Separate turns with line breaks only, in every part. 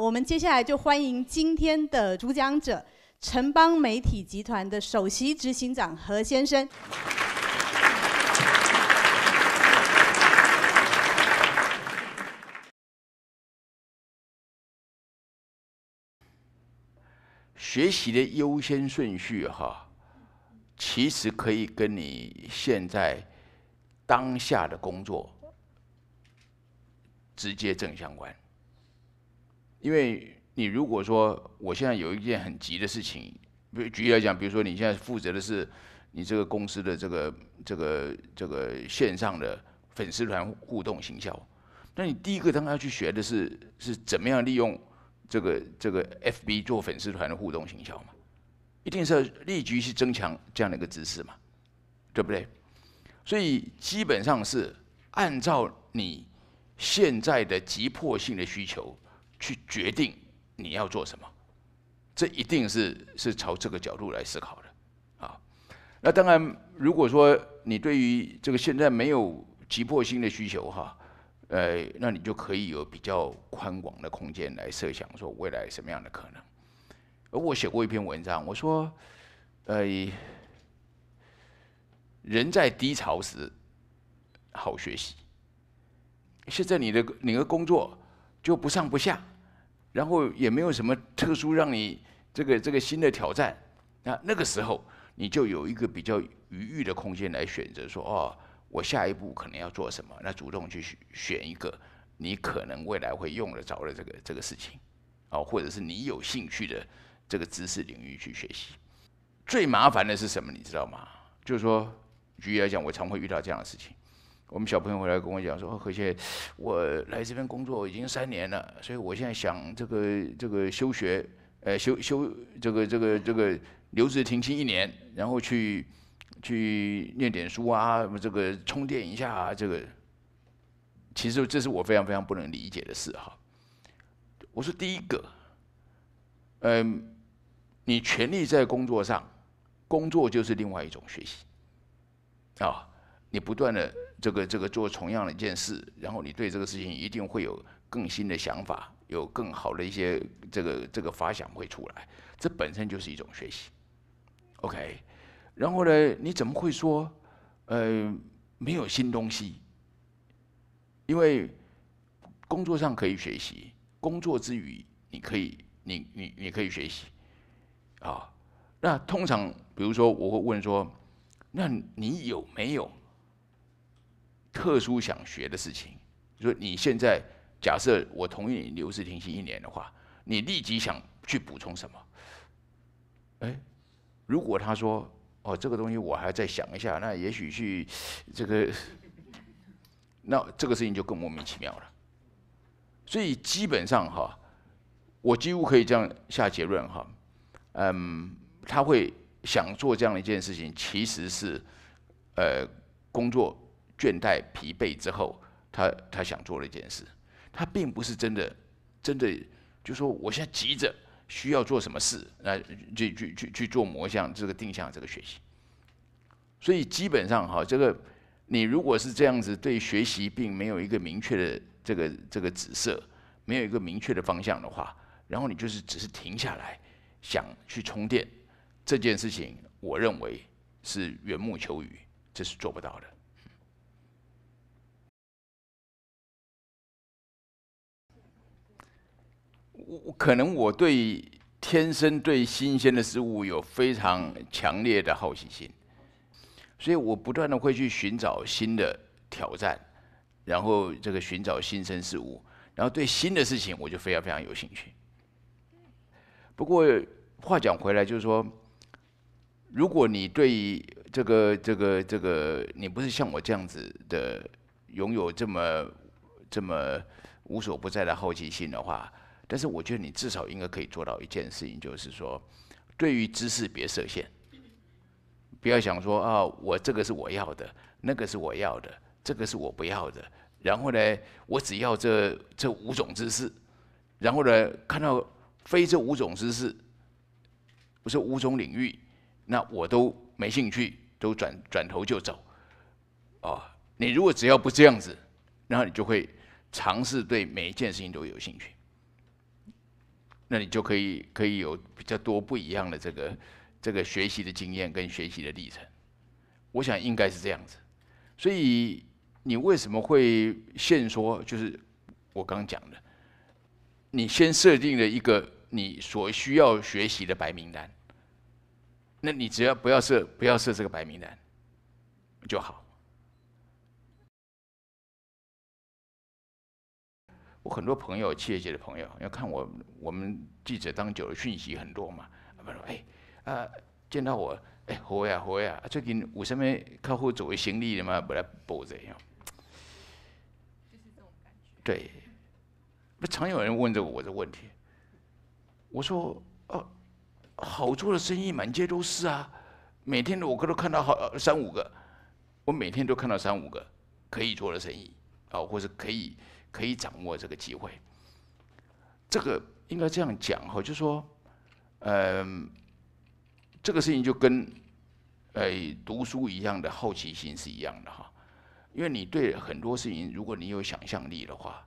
我们接下来就欢迎今天的主讲者——城邦媒体集团的首席执行长何先生。学习的优先顺序，哈，其实可以跟你现在当下的工作直接正相关。因为你如果说我现在有一件很急的事情，比举例来讲，比如说你现在负责的是你这个公司的这个这个这个线上的粉丝团互动行销，那你第一个当然要去学的是是怎么样利用这个这个 FB 做粉丝团的互动行销嘛，一定是要立即去增强这样的一个知识嘛，对不对？所以基本上是按照你现在的急迫性的需求。去决定你要做什么，这一定是是朝这个角度来思考的，啊，那当然，如果说你对于这个现在没有急迫性的需求哈，呃，那你就可以有比较宽广的空间来设想说未来什么样的可能。而我写过一篇文章，我说，呃，人在低潮时好学习，现在你的你的工作就不上不下。然后也没有什么特殊让你这个这个新的挑战，那那个时候你就有一个比较余裕的空间来选择，说哦，我下一步可能要做什么？那主动去选一个你可能未来会用得着的这个这个事情，哦，或者是你有兴趣的这个知识领域去学习。最麻烦的是什么？你知道吗？就是说，举例来讲，我常会遇到这样的事情。我们小朋友回来跟我讲说：“何先我来这边工作已经三年了，所以我现在想这个这个休学，呃，休休这个这个这个留职停薪一年，然后去去念点书啊，这个充电一下。啊，这个其实这是我非常非常不能理解的事哈。”我说：“第一个，嗯，你全力在工作上，工作就是另外一种学习啊，你不断的。”这个这个做同样的一件事，然后你对这个事情一定会有更新的想法，有更好的一些这个这个发想会出来，这本身就是一种学习，OK。然后呢，你怎么会说，呃，没有新东西？因为工作上可以学习，工作之余你可以你你你可以学习，啊。那通常比如说我会问说，那你有没有？特殊想学的事情，说你现在假设我同意你留职停薪一年的话，你立即想去补充什么？哎，如果他说哦这个东西我还要再想一下，那也许去这个，那这个事情就更莫名其妙了。所以基本上哈，我几乎可以这样下结论哈，嗯，他会想做这样一件事情，其实是呃工作。倦怠疲惫之后，他他想做的一件事，他并不是真的真的就说我现在急着需要做什么事，那去去去去做模像这个定向这个学习。所以基本上哈，这个你如果是这样子对学习并没有一个明确的这个这个指色，没有一个明确的方向的话，然后你就是只是停下来想去充电这件事情，我认为是缘木求鱼，这是做不到的。可能我对天生对新鲜的事物有非常强烈的好奇心，所以我不断的会去寻找新的挑战，然后这个寻找新生事物，然后对新的事情我就非常非常有兴趣。不过话讲回来，就是说，如果你对这个这个这个，你不是像我这样子的，拥有这么这么无所不在的好奇心的话，但是我觉得你至少应该可以做到一件事情，就是说，对于知识别设限，不要想说啊，我这个是我要的，那个是我要的，这个是我不要的，然后呢，我只要这这五种知识，然后呢，看到非这五种知识，不是五种领域，那我都没兴趣，都转转头就走。啊，你如果只要不这样子，然后你就会尝试对每一件事情都有兴趣。那你就可以可以有比较多不一样的这个这个学习的经验跟学习的历程，我想应该是这样子。所以你为什么会现说就是我刚讲的，你先设定了一个你所需要学习的白名单，那你只要不要设不要设这个白名单就好。我很多朋友，企业界的朋友，要看我，我们记者当久了，讯息很多嘛。他说：“哎，啊，见到我，哎，侯呀，侯呀，最近有什么客户作为行李的嘛，不来报一样。这对，不常有人问着我这问题。我说：“哦，好做的生意满街都是啊，每天我哥都看到好三五个，我每天都看到三五个可以做的生意，哦，或是可以。”可以掌握这个机会，这个应该这样讲哈，就说，嗯，这个事情就跟，呃，读书一样的好奇心是一样的哈，因为你对很多事情，如果你有想象力的话，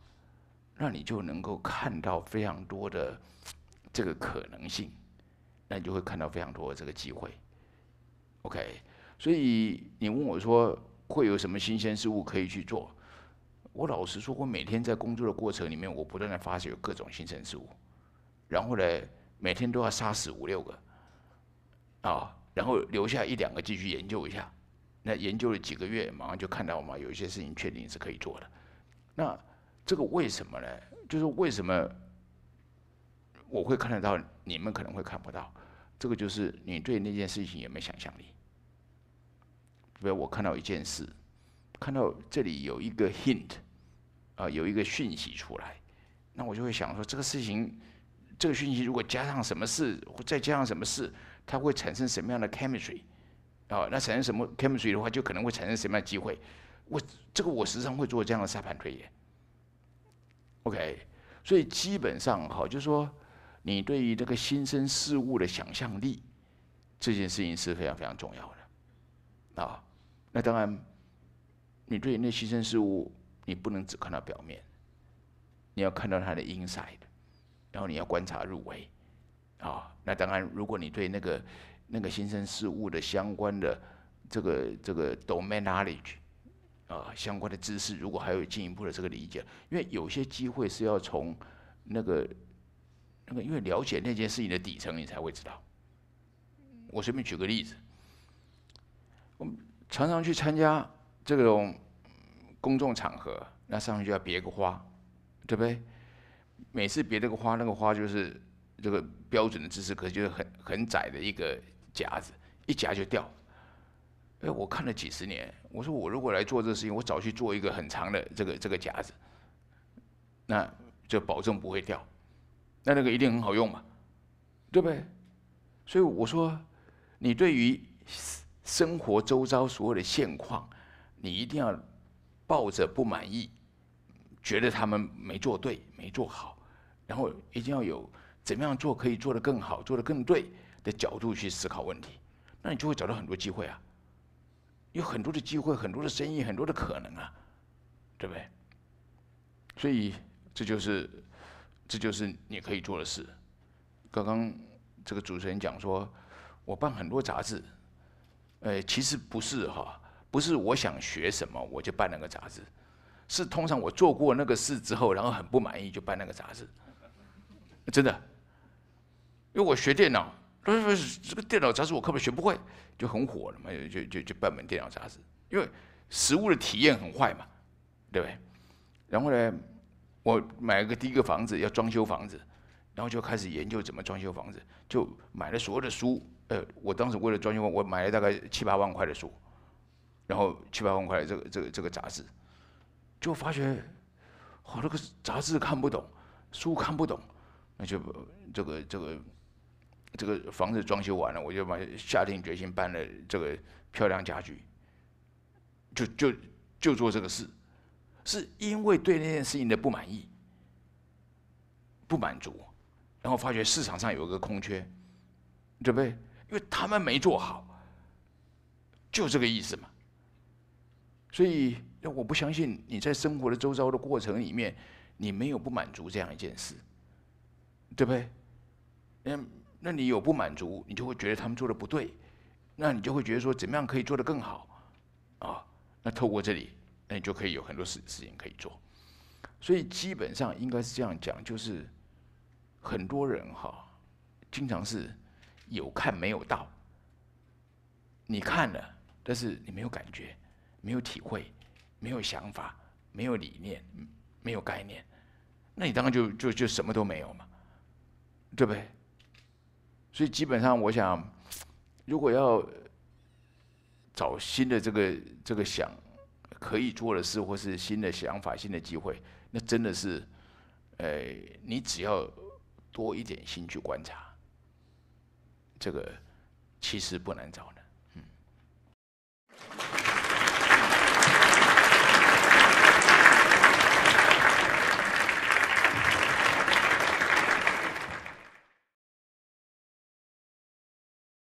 那你就能够看到非常多的这个可能性，那你就会看到非常多的这个机会。OK，所以你问我说会有什么新鲜事物可以去做？我老实说，我每天在工作的过程里面，我不断的发现有各种新生事物，然后呢，每天都要杀死五六个，啊，然后留下一两个继续研究一下。那研究了几个月，马上就看到嘛，有一些事情确定是可以做的。那这个为什么呢？就是为什么我会看得到，你们可能会看不到。这个就是你对那件事情有没有想象力。比如我看到一件事。看到这里有一个 hint 啊，有一个讯息出来，那我就会想说这个事情，这个讯息如果加上什么事，再加上什么事，它会产生什么样的 chemistry 啊？那产生什么 chemistry 的话，就可能会产生什么样的机会？我这个我时常会做这样的沙盘推演。OK，所以基本上哈，就是说你对于这个新生事物的想象力，这件事情是非常非常重要的啊。那当然。你对那新生事物，你不能只看到表面，你要看到它的 inside，然后你要观察入微，啊，那当然，如果你对那个那个新生事物的相关的这个这个 domain knowledge 啊相关的知识，如果还有进一步的这个理解，因为有些机会是要从那个那个，因为了解那件事情的底层，你才会知道。我随便举个例子，我们常常去参加。这种公众场合，那上面就要别个花，对不对？每次别这个花，那个花就是这个标准的姿势，可就是很很窄的一个夹子，一夹就掉。哎，我看了几十年，我说我如果来做这个事情，我早去做一个很长的这个这个夹子，那就保证不会掉，那那个一定很好用嘛，对不对？所以我说，你对于生活周遭所有的现况。你一定要抱着不满意，觉得他们没做对、没做好，然后一定要有怎么样做可以做得更好、做得更对的角度去思考问题，那你就会找到很多机会啊，有很多的机会、很多的生意、很多的可能啊，对不对？所以这就是这就是你可以做的事。刚刚这个主持人讲说，我办很多杂志，呃，其实不是哈。不是我想学什么我就办那个杂志，是通常我做过那个事之后，然后很不满意就办那个杂志，真的，因为我学电脑，不不是是这个电脑杂志我根本学不会，就很火了嘛，就就就办本电脑杂志，因为实物的体验很坏嘛，对不对？然后呢，我买了个第一个房子要装修房子，然后就开始研究怎么装修房子，就买了所有的书，呃，我当时为了装修我买了大概七八万块的书。然后七八万块这个这个这个杂志，就发觉，哦，这个杂志看不懂，书看不懂，那就这个这个这个房子装修完了，我就把下定决心办了这个漂亮家具，就就就做这个事，是因为对那件事情的不满意，不满足，然后发觉市场上有一个空缺，对不对？因为他们没做好，就这个意思嘛。所以，我不相信你在生活的周遭的过程里面，你没有不满足这样一件事，对不对？嗯，那你有不满足，你就会觉得他们做的不对，那你就会觉得说怎么样可以做得更好，啊？那透过这里，那你就可以有很多事事情可以做。所以基本上应该是这样讲，就是很多人哈，经常是有看没有到，你看了，但是你没有感觉。没有体会，没有想法，没有理念，没有概念，那你当然就就就什么都没有嘛，对不对？所以基本上，我想，如果要找新的这个这个想可以做的事，或是新的想法、新的机会，那真的是，哎，你只要多一点心去观察，这个其实不难找的。